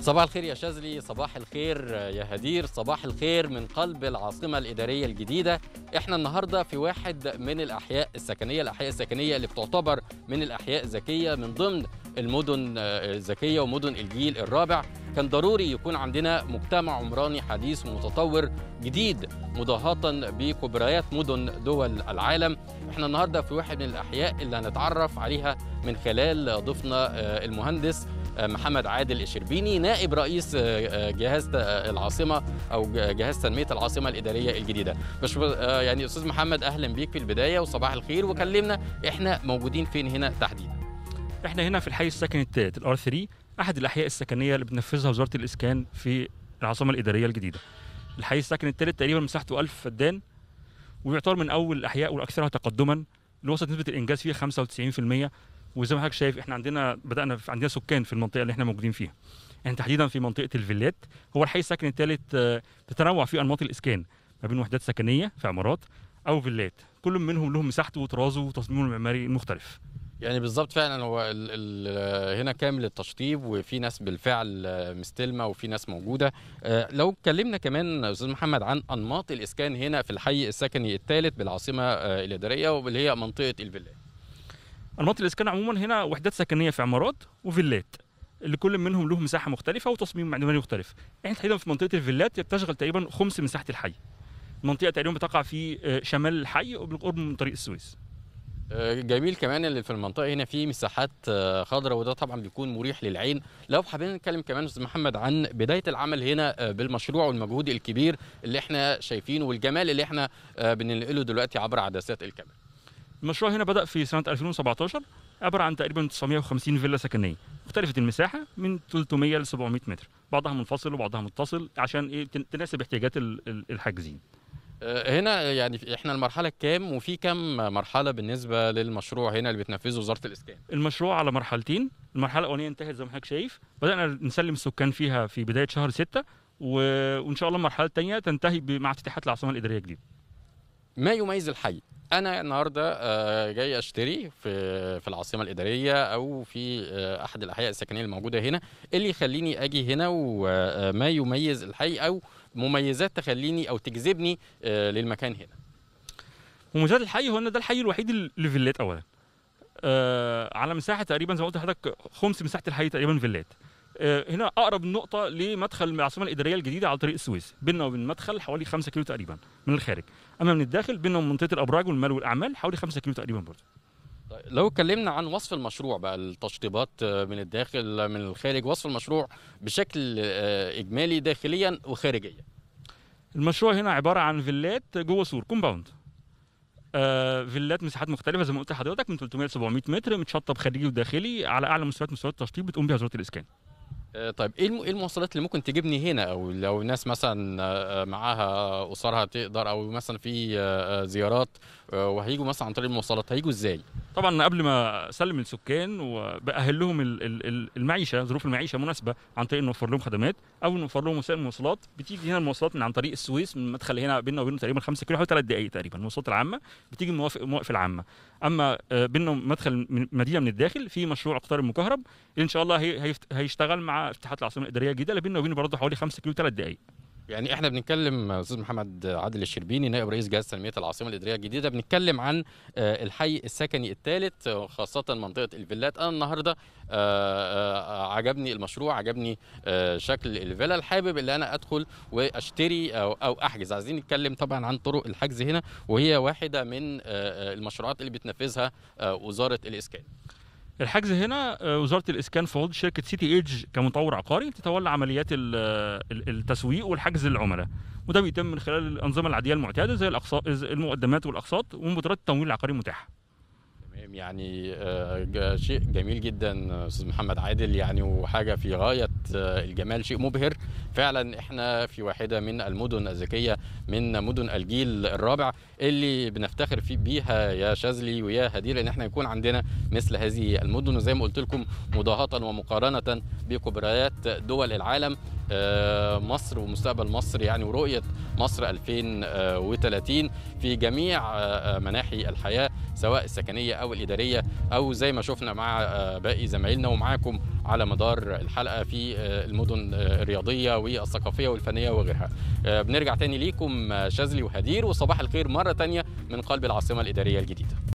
صباح الخير يا شاذلي صباح الخير يا هدير صباح الخير من قلب العاصمة الإدارية الجديدة احنا النهاردة في واحد من الأحياء السكنية الأحياء السكنية اللي بتعتبر من الأحياء الذكية من ضمن المدن آه، الذكية ومدن الجيل الرابع كان ضروري يكون عندنا مجتمع عمراني حديث ومتطور جديد مضاهاة بكبريات مدن دول العالم احنا النهاردة في واحد من الأحياء اللي هنتعرف عليها من خلال ضيفنا آه، المهندس محمد عادل الشربيني نائب رئيس آه، آه، جهاز آه، العاصمه او جهاز تنميه العاصمه الاداريه الجديده مش يعني استاذ محمد اهلا بيك في البدايه وصباح الخير نعم. وكلمنا احنا موجودين فين هنا تحديدا احنا هنا في الحي السكني الثالث الار 3 احد الاحياء السكنيه اللي بتنفذها وزاره الاسكان في العاصمه الاداريه الجديده الحي السكني الثالث تقريبا مساحته 1000 فدان ويعتبر من اول الاحياء والاكثرها تقدما لوصلت نسبه الانجاز فيها 95% وزي ما حضرتك شايف احنا عندنا بدانا في عندنا سكان في المنطقه اللي احنا موجودين فيها يعني تحديدا في منطقه الفيلات هو الحي السكني الثالث آه، تتنوع فيه انماط الاسكان ما بين وحدات سكنيه في عمارات او فيلات كل منهم لهم مساحته وطرازه وتصميمه المعماري المختلف يعني بالظبط فعلا هو الـ الـ آه، هنا كامل التشطيب وفي ناس بالفعل آه، مستلمه وفي ناس موجوده لو اتكلمنا كمان استاذ محمد عن انماط الاسكان هنا في الحي السكني الثالث بالعاصمه الاداريه واللي هي منطقه الفيلات انماط الاسكان عموما هنا وحدات سكنيه في عمارات وفيلات اللي كل منهم له مساحه مختلفه وتصميم معماري مختلف احنا تحديدا في منطقه الفيلات بتشغل تقريبا خمس مساحه الحي المنطقه تقريبا بتقع في آه، شمال الحي وبالقرب من طريق السويس آه، جميل كمان اللي في المنطقه هنا في مساحات آه، خضراء وده طبعا بيكون مريح للعين لو حابين نتكلم كمان استاذ محمد عن بدايه العمل هنا بالمشروع والمجهود الكبير اللي احنا شايفينه والجمال اللي احنا بننقله دلوقتي عبر عدسات الكاميرا المشروع هنا بدأ في سنة 2017 عبارة عن تقريبا 950 فيلا سكنية اختلفت المساحة من 300 ل 700 متر بعضها منفصل وبعضها متصل عشان ايه تناسب احتياجات الحاجزين آه، هنا يعني احنا المرحله الكام وفي كام مرحله بالنسبه للمشروع هنا اللي بتنفذه وزاره الاسكان المشروع على مرحلتين المرحله الاولانيه انتهت زي ما حضرتك شايف بدانا نسلم السكان فيها في بدايه شهر 6 و... وان شاء الله المرحله الثانيه تنتهي مع افتتاحات العاصمه الاداريه الجديده ما يميز الحي انا النهارده آه، جاي اشتري في في العاصمه الاداريه او في آه، احد الاحياء السكنيه الموجوده هنا اللي يخليني اجي هنا وما آه، يميز الحي او مميزات تخليني او تجذبني للمكان هنا مميزات الحي هو ان ده الحي الوحيد اللي فيلات اولا على مساحه تقريبا زي ما قلت لحضرتك خمس مساحه الحي تقريبا فيلات آه، هنا اقرب نقطه لمدخل العاصمه الاداريه الجديده على طريق السويس بيننا وبين المدخل حوالي 5 كيلو تقريبا من الخارج اما من الداخل بيننا وبين منطقه الابراج والمال والاعمال حوالي 5 كيلو تقريبا برضه طيب لو اتكلمنا عن وصف المشروع بقى التشطيبات آه، من الداخل آه، من الخارج وصف المشروع بشكل اجمالي داخليا وخارجيا المشروع هنا عباره عن فيلات جوه سور كومباوند آه فيلات مساحات مختلفه زي ما قلت لحضرتك من 300 ل 700 متر متشطب خارجي وداخلي على اعلى مستويات مستويات التشطيب بتقوم بها وزاره الاسكان آه، طيب ايه ايه المواصلات اللي ممكن تجيبني هنا او لو ناس مثلا آه، آه، معاها اسرها تقدر او مثلا في زيارات وهيجوا مثلا عن طريق المواصلات هيجوا ازاي؟ طبعا قبل ما اسلم السكان وباهل لهم المعيشه ظروف المعيشه مناسبه عن طريق نوفر لهم خدمات او نوفر لهم وسائل المواصلات بتيجي هنا المواصلات من عن طريق السويس من مدخل هنا بيننا وبينه تقريبا 5 كيلو حوالي 3 دقائق تقريبا المواصلات العامه بتيجي موافق موافق العامه اما آه، بيننا مدخل مدينه من الداخل في مشروع قطار المكهرب ان شاء الله هيشتغل مع افتتاحات العاصمه الاداريه الجديده اللي بيننا وبينه برضه حوالي 5 كيلو 3 دقائق يعني احنا بنتكلم استاذ محمد عادل الشربيني نائب رئيس جهاز تنميه العاصمه الاداريه الجديده بنتكلم عن آه، الحي السكني الثالث خاصه منطقه الفيلات انا النهارده آه، آه، عجبني المشروع عجبني شكل الفيلا حابب ان انا ادخل واشتري او احجز عايزين نتكلم طبعا عن طرق الحجز هنا وهي واحده من المشروعات اللي بتنفذها وزاره الاسكان الحجز هنا آه، وزاره الاسكان في شركه سيتي ايدج كمطور عقاري تتولى عمليات آه، التسويق والحجز للعملاء وده بيتم من خلال الانظمه العاديه المعتاده زي الاقساط المقدمات والاقساط ومبادرات التمويل العقاري المتاحه يعني آه، شيء جميل جدا استاذ محمد عادل يعني وحاجه في غايه آه، الجمال شيء مبهر فعلا احنا في واحده من المدن الذكيه من مدن الجيل الرابع اللي بنفتخر في بيها يا شاذلي ويا هدير ان احنا يكون عندنا مثل هذه المدن وزي ما قلت لكم مضاهاه ومقارنه بكبريات دول العالم آه، مصر ومستقبل مصر يعني ورؤية مصر 2030 في جميع آه، آه، مناحي الحياة سواء السكنية أو الإدارية أو زي ما شفنا مع باقي زمايلنا ومعاكم على مدار الحلقة في المدن الرياضية والثقافية والفنية وغيرها بنرجع تاني ليكم شاذلي وهدير وصباح الخير مرة تانية من قلب العاصمة الإدارية الجديدة